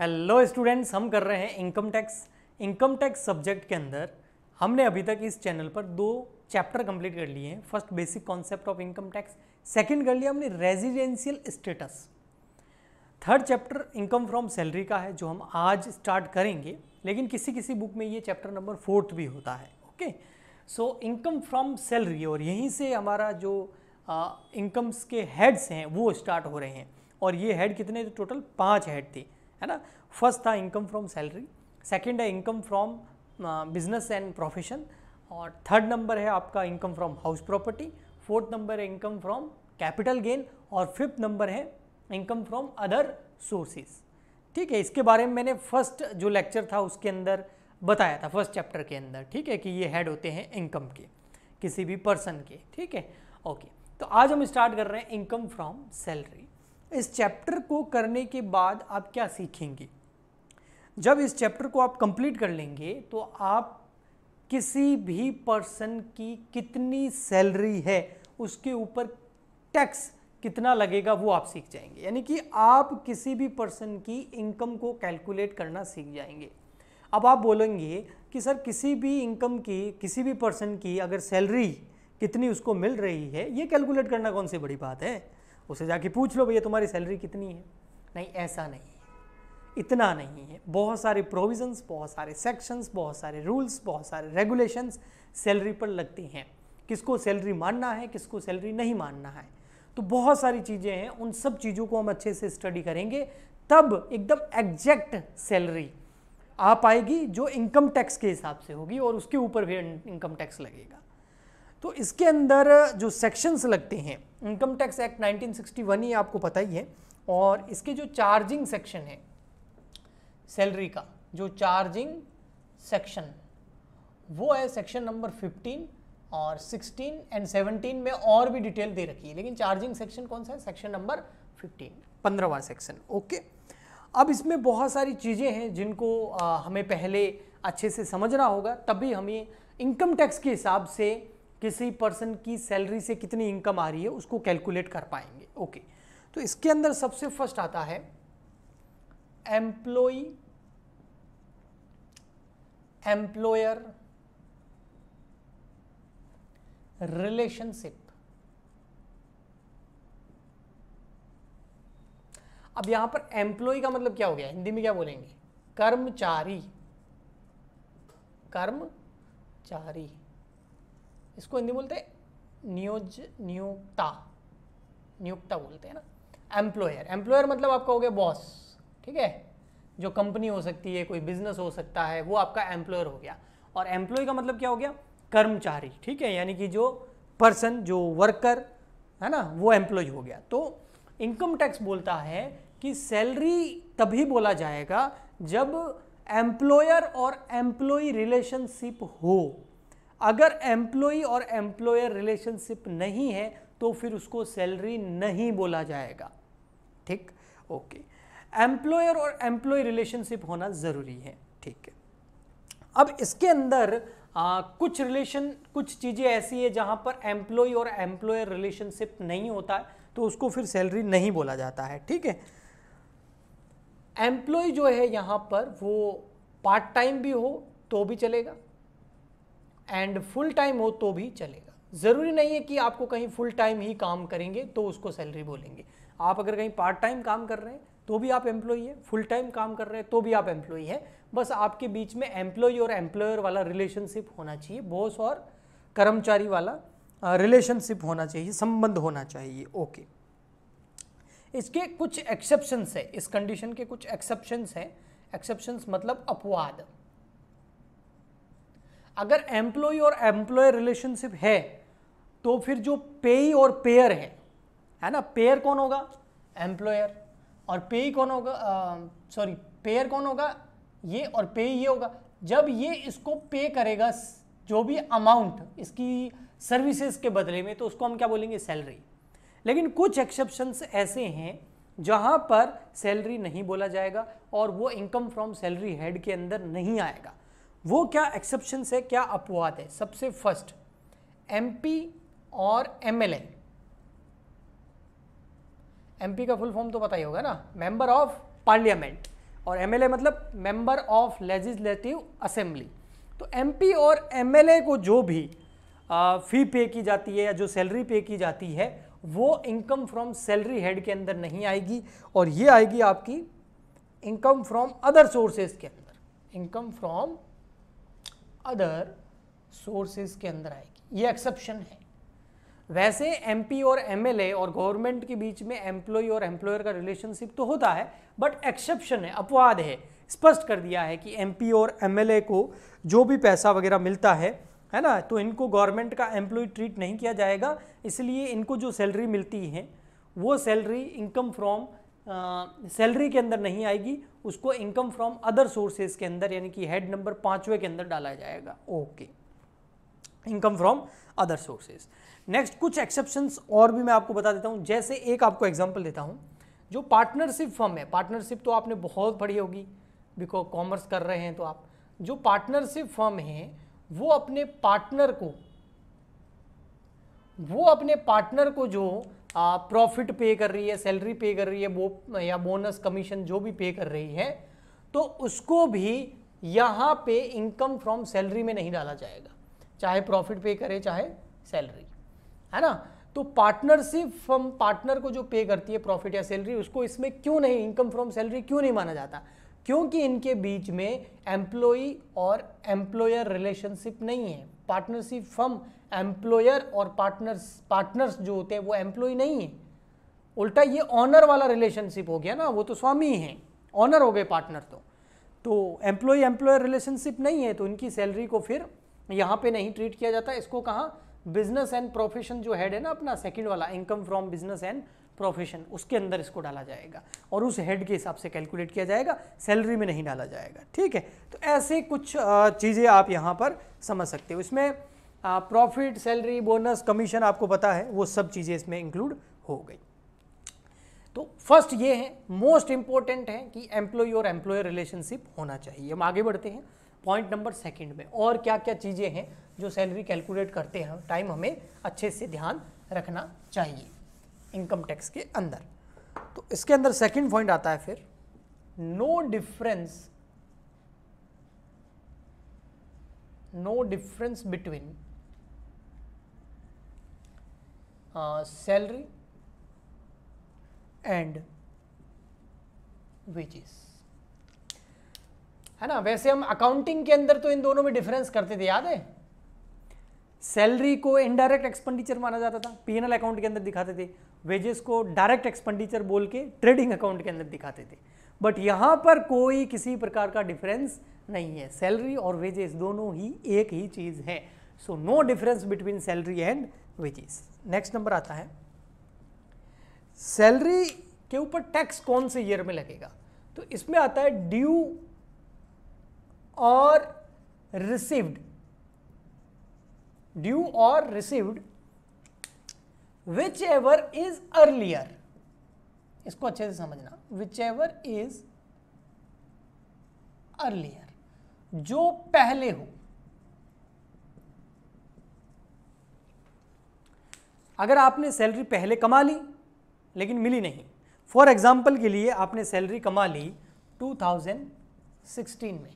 hello students हम कर रहे हैं income tax income tax subject के अंदर हमने अभी तक इस चैनल पर दो चैप्टर कंप्लीट कर लिए हैं first basic concept of income tax second कर लिया हमने residential status third chapter income from salary का है जो हम आज स्टार्ट करेंगे लेकिन किसी किसी बुक में ये चैप्टर नंबर फोर्थ भी होता है okay so income from salary और यहीं से हमारा जो इनकम्स के हेड्स हैं वो स्टार्ट हो रहे हैं और ये हेड कितने थे टोटल पाँच हेड थे है ना फर्स्ट था इनकम फ्रॉम सैलरी सेकेंड है income from business and profession और थर्ड नंबर है आपका income from house property fourth number है इनकम फ्रॉम कैपिटल गेन और फिफ्थ नंबर है इनकम फ्रॉम अदर सोर्सेज ठीक है इसके बारे में मैंने फर्स्ट जो लेक्चर था उसके अंदर बताया था फर्स्ट चैप्टर के अंदर ठीक है कि ये हेड होते हैं इनकम के किसी भी पर्सन के ठीक है ओके तो आज हम स्टार्ट कर रहे हैं इनकम फ्रॉम सैलरी इस चैप्टर को करने के बाद आप क्या सीखेंगे जब इस चैप्टर को आप कंप्लीट कर लेंगे तो आप किसी भी पर्सन की कितनी सैलरी है उसके ऊपर टैक्स कितना लगेगा वो आप सीख जाएंगे यानी कि आप किसी भी पर्सन की इनकम को कैलकुलेट करना सीख जाएंगे अब आप बोलेंगे कि सर किसी भी इनकम की किसी भी पर्सन की अगर सैलरी कितनी उसको मिल रही है ये कैलकुलेट करना कौन सी बड़ी बात है उसे जाके पूछ लो भैया तुम्हारी सैलरी कितनी है नहीं ऐसा नहीं है इतना नहीं है बहुत सारे प्रोविजंस बहुत सारे सेक्शंस बहुत सारे रूल्स बहुत सारे रेगुलेशंस सैलरी पर लगती हैं किसको सैलरी मानना है किसको सैलरी नहीं मानना है तो बहुत सारी चीज़ें हैं उन सब चीज़ों को हम अच्छे से स्टडी करेंगे तब एकदम एग्जैक्ट सैलरी आ पाएगी जो इनकम टैक्स के हिसाब से होगी और उसके ऊपर भी इनकम टैक्स लगेगा तो इसके अंदर जो सेक्शंस लगते हैं इनकम टैक्स एक्ट 1961 ही आपको पता ही है और इसके जो चार्जिंग सेक्शन है सैलरी का जो चार्जिंग सेक्शन वो है सेक्शन नंबर 15 और 16 एंड 17 में और भी डिटेल दे रखी है लेकिन चार्जिंग सेक्शन कौन सा है सेक्शन नंबर 15 पंद्रहवा सेक्शन ओके अब इसमें बहुत सारी चीज़ें हैं जिनको आ, हमें पहले अच्छे से समझना होगा तभी हमें इनकम टैक्स के हिसाब से किसी पर्सन की सैलरी से कितनी इनकम आ रही है उसको कैलकुलेट कर पाएंगे ओके तो इसके अंदर सबसे फर्स्ट आता है एम्प्लॉय एम्प्लॉयर रिलेशनशिप अब यहां पर एम्प्लॉय का मतलब क्या हो गया हिंदी में क्या बोलेंगे कर्मचारी कर्मचारी इसको हिंदी बोलते हैं नियोज नियोक्ता नियोक्ता बोलते हैं ना एम्प्लॉयर एम्प्लॉयर मतलब आपका हो गया बॉस ठीक है जो कंपनी हो सकती है कोई बिजनेस हो सकता है वो आपका एम्प्लॉयर हो गया और एम्प्लॉय का मतलब क्या हो गया कर्मचारी ठीक है यानी कि जो पर्सन जो वर्कर है ना वो एम्प्लॉय हो गया तो इनकम टैक्स बोलता है कि सैलरी तभी बोला जाएगा जब एम्प्लॉयर और एम्प्लॉय रिलेशनशिप हो अगर एम्प्लॉय और एम्प्लॉयर रिलेशनशिप नहीं है तो फिर उसको सैलरी नहीं बोला जाएगा ठीक ओके एम्प्लॉयर और एम्प्लॉय रिलेशनशिप होना ज़रूरी है ठीक है अब इसके अंदर आ, कुछ रिलेशन कुछ चीज़ें ऐसी है जहां पर एम्प्लॉय और एम्प्लॉयर रिलेशनशिप नहीं होता है तो उसको फिर सैलरी नहीं बोला जाता है ठीक है एम्प्लॉय जो है यहाँ पर वो पार्ट टाइम भी हो तो भी चलेगा एंड फुल टाइम हो तो भी चलेगा ज़रूरी नहीं है कि आपको कहीं फुल टाइम ही काम करेंगे तो उसको सैलरी बोलेंगे आप अगर कहीं पार्ट टाइम काम कर रहे हैं तो भी आप एम्प्लॉई है फुल टाइम काम कर रहे हैं तो भी आप एम्प्लॉई है बस आपके बीच में एम्प्लॉय और एम्प्लॉयर वाला रिलेशनशिप होना चाहिए बॉस और कर्मचारी वाला रिलेशनशिप होना चाहिए संबंध होना चाहिए ओके इसके कुछ एक्सेप्शंस है इस कंडीशन के कुछ एक्सेप्शंस हैं एक्सेप्शंस मतलब अपवाद अगर एम्प्लॉय और एम्प्लॉय रिलेशनशिप है तो फिर जो पेई और पेयर है है ना पेयर कौन होगा एम्प्लॉयर और पेई कौन होगा सॉरी पेयर कौन होगा ये और पेई ये होगा जब ये इसको पे करेगा जो भी अमाउंट इसकी सर्विसेज के बदले में तो उसको हम क्या बोलेंगे सैलरी लेकिन कुछ एक्सेप्शंस ऐसे हैं जहाँ पर सैलरी नहीं बोला जाएगा और वो इनकम फ्रॉम सैलरी हेड के अंदर नहीं आएगा वो क्या एक्सेप्शन है क्या अपवाद है सबसे फर्स्ट एमपी और एमएलए एमपी का फुल फॉर्म तो पता ही होगा ना मेंबर ऑफ पार्लियामेंट और एमएलए मतलब मेंबर ऑफ लेजिस्लेटिव असेंबली तो एमपी और एमएलए को जो भी फ़ी पे की जाती है या जो सैलरी पे की जाती है वो इनकम फ्रॉम सैलरी हेड के अंदर नहीं आएगी और ये आएगी आपकी इनकम फ्रॉम अदर सोर्सेज के अंदर इनकम फ्रॉम अदर सोर्सेज के अंदर आएगी ये एक्सेप्शन है वैसे एमपी और एमएलए और गवर्नमेंट के बीच में एम्प्लॉय और एम्प्लॉयर का रिलेशनशिप तो होता है बट एक्सेप्शन है अपवाद है स्पष्ट कर दिया है कि एमपी और एमएलए को जो भी पैसा वगैरह मिलता है है ना तो इनको गवर्नमेंट का एम्प्लॉय ट्रीट नहीं किया जाएगा इसलिए इनको जो सैलरी मिलती है वो सैलरी इनकम फ्रॉम सैलरी के अंदर नहीं आएगी उसको इनकम फ्रॉम अदर सोर्सेज के अंदर यानी कि हेड नंबर पाँचवें के अंदर डाला जाएगा okay income from other sources next कुछ एक्सेप्शंस और भी मैं आपको बता देता हूँ जैसे एक आपको एग्जाम्पल देता हूँ जो पार्टनरशिप फर्म है पार्टनरशिप तो आपने बहुत पढ़ी होगी बिकॉज कॉमर्स कर रहे हैं तो आप जो पार्टनरशिप फर्म है वो अपने पार्टनर को वो अपने पार्टनर को जो प्रॉफिट पे कर रही है सैलरी पे कर रही है वो या बोनस कमीशन जो भी पे कर रही है तो उसको भी यहाँ पे इनकम फ्रॉम सैलरी में नहीं डाला जाएगा चाहे प्रॉफिट पे करे चाहे सैलरी है ना तो पार्टनरशिप फर्म पार्टनर को जो पे करती है प्रॉफिट या सैलरी उसको इसमें क्यों नहीं इनकम फ्रॉम सैलरी क्यों नहीं माना जाता क्योंकि इनके बीच में एम्प्लॉई और एम्प्लॉयर रिलेशनशिप नहीं है पार्टनरशिप फर्म एम्प्लॉयर और पार्टनर्स पार्टनर्स जो होते हैं वो एम्प्लॉय नहीं है उल्टा ये ऑनर वाला रिलेशनशिप हो गया ना वो तो स्वामी हैं ऑनर हो गए पार्टनर तो तो एम्प्लॉय एम्प्लॉयर रिलेशनशिप नहीं है तो इनकी सैलरी को फिर यहाँ पे नहीं ट्रीट किया जाता इसको कहाँ बिजनेस एंड प्रोफेशन जो हेड है ना अपना सेकंड वाला income from business and profession उसके अंदर इसको डाला जाएगा और उस हेड के हिसाब से कैलकुलेट किया जाएगा सैलरी में नहीं डाला जाएगा ठीक है तो ऐसे कुछ चीज़ें आप यहाँ पर समझ सकते हो इसमें प्रॉफिट सैलरी बोनस कमीशन आपको पता है वो सब चीज़ें इसमें इंक्लूड हो गई तो फर्स्ट ये है मोस्ट इंपॉर्टेंट है कि एम्प्लॉय और एम्प्लॉयर रिलेशनशिप होना चाहिए हम आगे बढ़ते हैं पॉइंट नंबर सेकंड में और क्या क्या चीज़ें हैं जो सैलरी कैलकुलेट करते हैं टाइम हमें अच्छे से ध्यान रखना चाहिए इनकम टैक्स के अंदर तो इसके अंदर सेकंड पॉइंट आता है फिर no difference no difference between salary and wages है ना वैसे हम अकाउंटिंग के अंदर तो इन दोनों में डिफरेंस करते थे याद है सैलरी को इनडायरेक्ट एक्सपेंडिचर माना जाता था पीएनएल अकाउंट के अंदर दिखाते थे वेजेस को डायरेक्ट एक्सपेंडिचर बोल के ट्रेडिंग अकाउंट के अंदर दिखाते थे बट यहां पर कोई किसी प्रकार का डिफरेंस नहीं है सैलरी और वेजेस दोनों ही एक ही चीज़ है so no difference between salary and wages next number आता है सैलरी के ऊपर टैक्स कौन से ईयर में लगेगा तो इसमें आता है ड्यू और रिसीव्ड ड्यू और received whichever is earlier इसको अच्छे से समझना विच एवर इज अर्लियर जो पहले हो अगर आपने सैलरी पहले कमा ली लेकिन मिली नहीं फॉर एग्ज़ाम्पल के लिए आपने सैलरी कमा ली 2016 में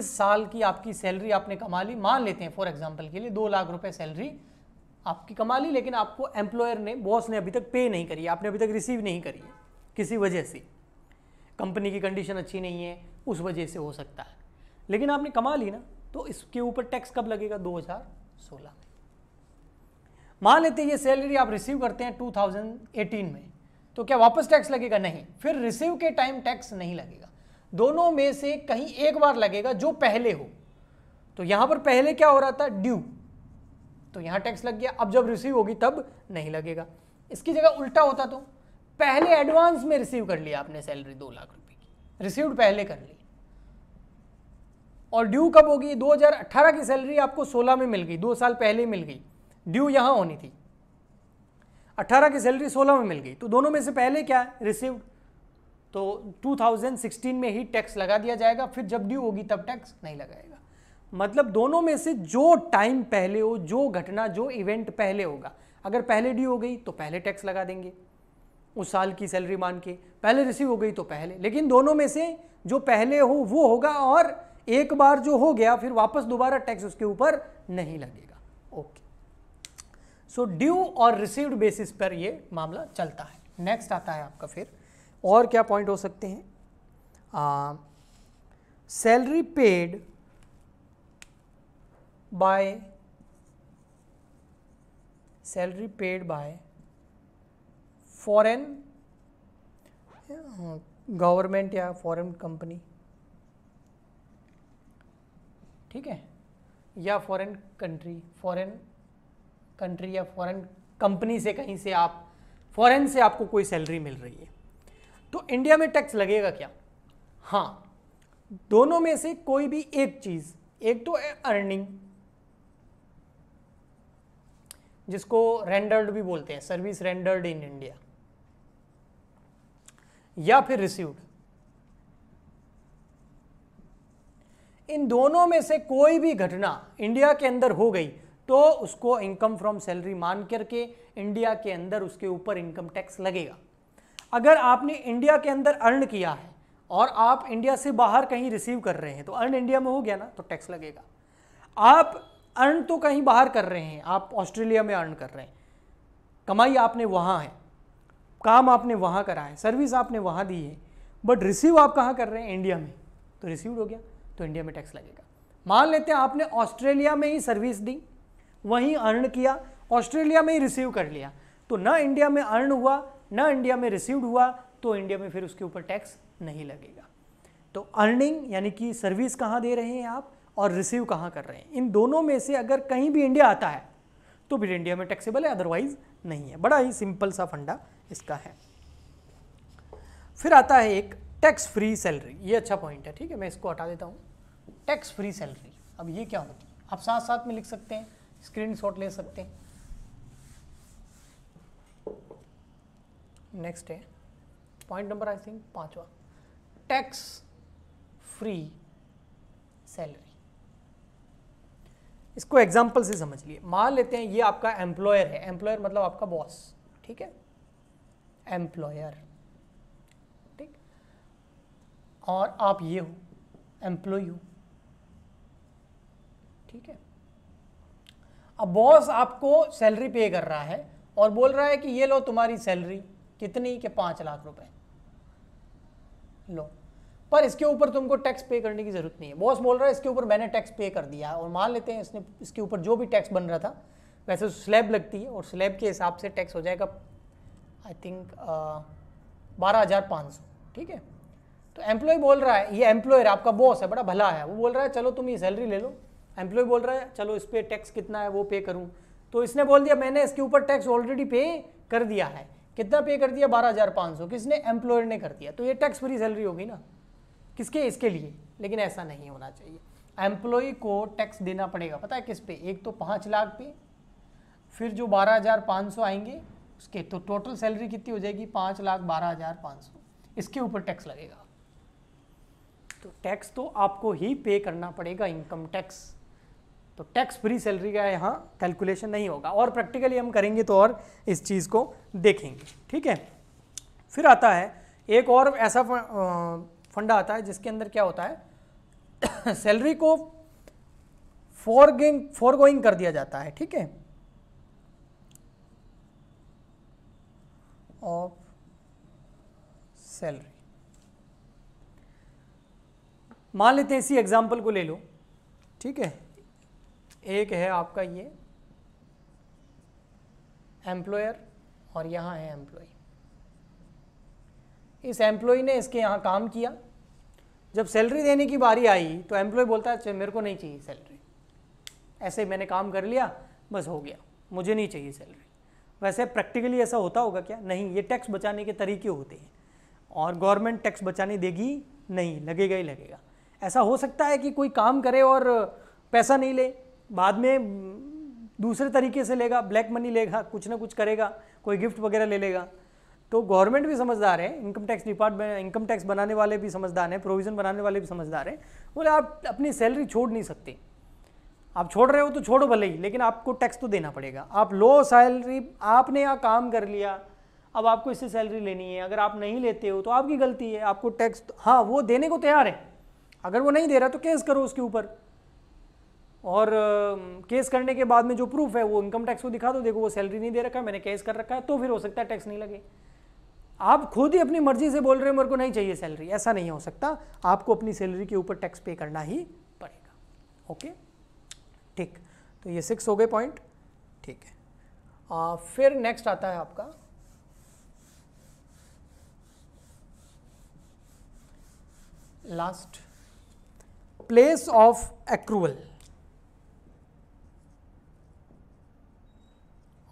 इस साल की आपकी सैलरी आपने कमा ली मान लेते हैं फॉर एग्ज़ाम्पल के लिए दो लाख रुपए सैलरी आपकी कमा ली लेकिन आपको एम्प्लॉयर ने बॉस ने अभी तक पे नहीं करी आपने अभी तक रिसीव नहीं करी किसी वजह से कंपनी की कंडीशन अच्छी नहीं है उस वजह से हो सकता है लेकिन आपने कमा ली ना तो इसके ऊपर टैक्स कब लगेगा 2016 में मान लेते हैं ये सैलरी आप रिसीव करते हैं 2018 में तो क्या वापस टैक्स लगेगा नहीं फिर रिसीव के टाइम टैक्स नहीं लगेगा दोनों में से कहीं एक बार लगेगा जो पहले हो तो यहाँ पर पहले क्या हो रहा था ड्यू तो यहाँ टैक्स लग गया अब जब रिसीव होगी तब नहीं लगेगा इसकी जगह उल्टा होता तो पहले एडवांस में रिसीव कर लिया आपने सैलरी दो लाख रुपए की रिसीव पहले कर ली और ड्यू कब होगी 2018 की सैलरी आपको 16 में मिल गई दो साल पहले मिल गई ड्यू यहाँ होनी थी 18 की सैलरी 16 में मिल गई तो दोनों में से पहले क्या है तो 2016 में ही टैक्स लगा दिया जाएगा फिर जब ड्यू होगी तब टैक्स नहीं लगाएगा मतलब दोनों में से जो टाइम पहले हो जो घटना जो इवेंट पहले होगा अगर पहले ड्यू हो गई तो पहले टैक्स लगा देंगे उस साल की सैलरी मान के पहले रिसीव हो गई तो पहले लेकिन दोनों में से जो पहले हो वो होगा और एक बार जो हो गया फिर वापस दोबारा टैक्स उसके ऊपर नहीं लगेगा ओके सो ड्यू और रिसीव्ड बेसिस पर ये मामला चलता है नेक्स्ट आता है आपका फिर और क्या पॉइंट हो सकते हैं salary paid by salary paid by foreign government या फॉरेन कंपनी ठीक है या फॉरेन कंट्री फॉरेन कंट्री या फॉरेन कंपनी से कहीं से आप फॉरेन से आपको कोई सैलरी मिल रही है तो इंडिया में टैक्स लगेगा क्या हाँ दोनों में से कोई भी एक चीज़ एक तो अर्निंग जिसको रेंडर्ड भी बोलते हैं सर्विस रेंडर्ड इन इंडिया या फिर रिसीव्ड इन दोनों में से कोई भी घटना इंडिया के अंदर हो गई तो उसको इनकम फ्रॉम सैलरी मान करके इंडिया के अंदर उसके ऊपर इनकम टैक्स लगेगा अगर आपने इंडिया के अंदर अर्न किया है और आप इंडिया से बाहर कहीं रिसीव कर रहे हैं तो अर्न इंडिया में हो गया ना तो टैक्स लगेगा आप अर्न तो कहीं बाहर कर रहे हैं आप ऑस्ट्रेलिया में अर्न कर रहे हैं कमाई आपने वहाँ है काम आपने वहाँ करा है सर्विस आपने वहाँ दी है बट रिसीव आप कहाँ कर रहे हैं इंडिया में तो रिसीव हो गया तो इंडिया में टैक्स लगेगा मान लेते हैं आपने ऑस्ट्रेलिया में ही सर्विस दी वहीं अर्न किया ऑस्ट्रेलिया में ही रिसीव कर लिया तो ना इंडिया में अर्न हुआ ना इंडिया में रिसीव्ड हुआ तो इंडिया में फिर उसके ऊपर टैक्स नहीं लगेगा तो अर्निंग यानी कि सर्विस कहाँ दे रहे हैं आप और रिसीव कहाँ कर रहे हैं इन दोनों में से अगर कहीं भी इंडिया आता है तो फिर इंडिया में टैक्सेबल है अदरवाइज नहीं है बड़ा ही सिंपल सा फंडा इसका है फिर आता है एक टैक्स फ्री सैलरी ये अच्छा पॉइंट है ठीक है मैं इसको हटा देता हूँ टैक्स फ्री सैलरी अब ये क्या होती है आप साथ साथ में लिख सकते हैं स्क्रीनशॉट ले सकते हैं नेक्स्ट है पॉइंट नंबर आई थिंक पांचवा टैक्स फ्री सैलरी इसको एग्जाम्पल से समझ लिए मान लेते हैं ये आपका एम्प्लॉयर है एम्प्लॉयर मतलब आपका बॉस ठीक है एम्प्लॉयर ठीक और आप ये हो एम्प्लॉय हो ठीक है अब बॉस आपको सैलरी पे कर रहा है और बोल रहा है कि ये लो तुम्हारी सैलरी कितनी के पाँच लाख रुपए लो पर इसके ऊपर तुमको टैक्स पे करने की ज़रूरत नहीं है बॉस बोल रहा है इसके ऊपर मैंने टैक्स पे कर दिया और मान लेते हैं इसने इसके ऊपर जो भी टैक्स बन रहा था वैसे स्लैब लगती है और स्लैब के हिसाब से टैक्स हो जाएगा आई थिंक बारह हज़ार पाँच सौ ठीक है तो एम्प्लॉय बोल रहा है ये एम्प्लॉयर आपका बॉस है बड़ा भला है वो बोल रहा है चलो तुम ये सैलरी ले लो एम्प्लॉय बोल रहा है चलो इस पर टैक्स कितना है वो पे करूँ तो इसने बोल दिया मैंने इसके ऊपर टैक्स ऑलरेडी पे कर दिया है कितना पे कर दिया बारह हज़ार पाँच सौ किसने एम्प्लॉयर ने कर दिया तो ये टैक्स फ्री सैलरी होगी ना किसके इसके लिए लेकिन ऐसा नहीं होना चाहिए एम्प्लॉय को टैक्स देना पड़ेगा पता है किस पे एक तो पाँच लाख पे फिर जो बारह हज़ार पाँच सौ आएंगे उसके तो टोटल सैलरी कितनी हो जाएगी पाँच लाख बारह हज़ार पाँच सौ इसके ऊपर टैक्स लगेगा तो टैक्स तो आपको ही पे करना पड़ेगा इनकम टैक्स तो टैक्स फ्री सैलरी का यहाँ कैलकुलेशन नहीं होगा और प्रैक्टिकली हम करेंगे तो और इस चीज़ को देखेंगे ठीक है फिर आता है एक और ऐसा फंडा आता है जिसके अंदर क्या होता है सैलरी को फोर गोइंग कर दिया जाता है ठीक है ऑफ सैलरी मान लेते हैं इसी एग्जाम्पल को ले लो ठीक है एक है आपका ये एम्प्लॉयर और यहाँ है एम्प्लॉय इस एम्प्लॉय ने इसके यहाँ काम किया जब सैलरी देने की बारी आई तो एम्प्लॉय बोलता है अच्छा, मेरे को नहीं चाहिए सैलरी ऐसे मैंने काम कर लिया बस हो गया मुझे नहीं चाहिए सैलरी वैसे प्रैक्टिकली ऐसा होता होगा क्या नहीं ये टैक्स बचाने के तरीके होते हैं और गवर्नमेंट टैक्स बचाने देगी नहीं लगेगा ही लगेगा ऐसा हो सकता है कि कोई काम करे और पैसा नहीं ले बाद में दूसरे तरीके से लेगा ब्लैक मनी लेगा कुछ ना कुछ करेगा कोई गिफ्ट वगैरह ले लेगा तो गवर्नमेंट भी समझदार है income tax department income tax बनाने वाले भी समझदार हैं प्रोविज़न बनाने वाले भी समझदार हैं बोले आप अपनी सैलरी छोड़ नहीं सकते आप छोड़ रहे हो तो छोड़ो भले ही लेकिन आपको टैक्स तो देना पड़ेगा आप लो सैलरी आपने यहाँ काम कर लिया अब आपको इससे सैलरी लेनी है अगर आप नहीं लेते हो तो आपकी गलती है आपको टैक्स हाँ वो देने को तैयार है अगर वो नहीं दे रहा तो केस करो उसके ऊपर और केस करने के बाद में जो प्रूफ है वो इनकम टैक्स को दिखा दो देखो वो सैलरी नहीं दे रखा मैंने केस कर रखा है तो फिर हो सकता है टैक्स नहीं लगे आप खुद ही अपनी मर्जी से बोल रहे हो मेरे को नहीं चाहिए सैलरी ऐसा नहीं हो सकता आपको अपनी सैलरी के ऊपर टैक्स पे करना ही पड़ेगा ओके ठीक तो ये सिक्स हो गए पॉइंट ठीक है आ, फिर नेक्स्ट आता है आपका last place of accrual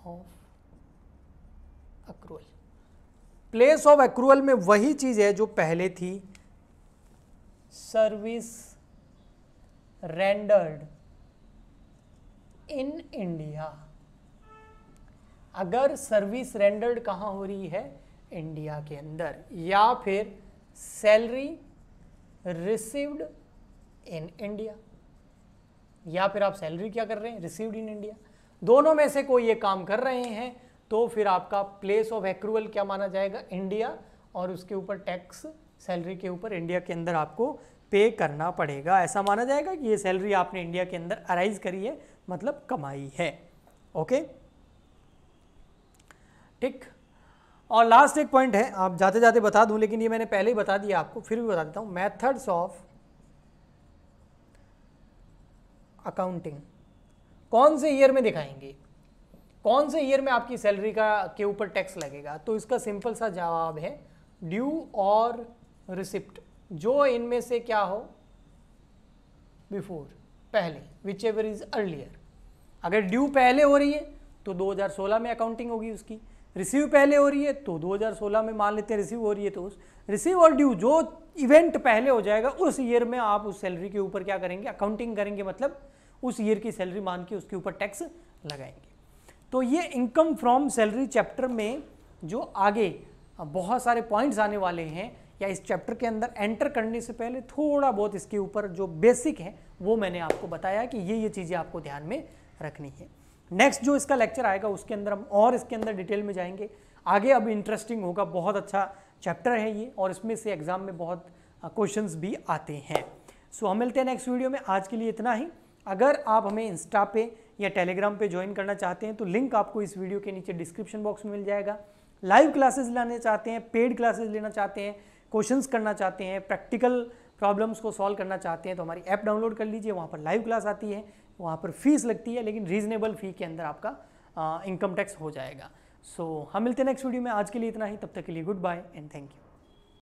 of accrual place of accrual में वही चीज है जो पहले थी सर्विस रेंडर्ड इन इंडिया अगर सर्विस रेंडर्ड कहाँ हो रही है इंडिया के अंदर या फिर सैलरी रिसीव्ड इन इंडिया या फिर आप सैलरी क्या कर रहे हैं रिसीव्ड इन इंडिया दोनों में से कोई ये काम कर रहे हैं तो फिर आपका प्लेस ऑफ एक्रूवल क्या माना जाएगा इंडिया और उसके ऊपर टैक्स सैलरी के ऊपर इंडिया के अंदर आपको पे करना पड़ेगा ऐसा माना जाएगा कि ये सैलरी आपने इंडिया के अंदर अराइज करी है मतलब कमाई है ओके ठीक और लास्ट एक पॉइंट है आप जाते जाते बता दूं लेकिन ये मैंने पहले ही बता दिया आपको फिर भी बता देता हूँ मैथड्स ऑफ अकाउंटिंग कौन से ईयर में दिखाएंगे कौन से ईयर में आपकी सैलरी का के ऊपर टैक्स लगेगा तो इसका सिंपल सा जवाब है ड्यू और रिसिप्ट जो इनमें से क्या हो बिफोर पहले विच एवर इज अर्लियर अगर ड्यू पहले हो रही है तो 2016 में अकाउंटिंग होगी उसकी रिसीव पहले हो रही है तो 2016 में मान लेते हैं रिसीव हो रही है तो उस रिसीव और ड्यू जो इवेंट पहले हो जाएगा उस ईयर में आप उस सैलरी के ऊपर क्या करेंगे अकाउंटिंग करेंगे मतलब उस ईयर की सैलरी मान के उसके ऊपर टैक्स लगाएंगे तो ये इनकम फ्रॉम सैलरी चैप्टर में जो आगे बहुत सारे पॉइंट्स आने वाले हैं या इस चैप्टर के अंदर एंटर करने से पहले थोड़ा बहुत इसके ऊपर जो बेसिक है वो मैंने आपको बताया कि ये ये चीज़ें आपको ध्यान में रखनी है नेक्स्ट जो इसका लेक्चर आएगा उसके अंदर हम और इसके अंदर डिटेल में जाएंगे आगे अब इंटरेस्टिंग होगा बहुत अच्छा चैप्टर है ये और इसमें से एग्ज़ाम में बहुत क्वेश्चंस भी आते हैं सो so, हम मिलते हैं नेक्स्ट वीडियो में आज के लिए इतना ही अगर आप हमें इंस्टा पे या टेलीग्राम पे ज्वाइन करना चाहते हैं तो लिंक आपको इस वीडियो के नीचे डिस्क्रिप्शन बॉक्स में मिल जाएगा लाइव क्लासेस लाने चाहते हैं पेड क्लासेस लेना चाहते हैं क्वेश्चंस करना चाहते हैं प्रैक्टिकल प्रॉब्लम्स को सॉल्व करना चाहते हैं तो हमारी ऐप डाउनलोड कर लीजिए वहाँ पर लाइव क्लास आती है वहाँ पर फीस लगती है लेकिन रीजनेबल फ़ी के अंदर आपका इनकम टैक्स हो जाएगा सो so, हम मिलते हैं नेक्स्ट वीडियो में आज के लिए इतना ही तब तक के लिए good bye and thank you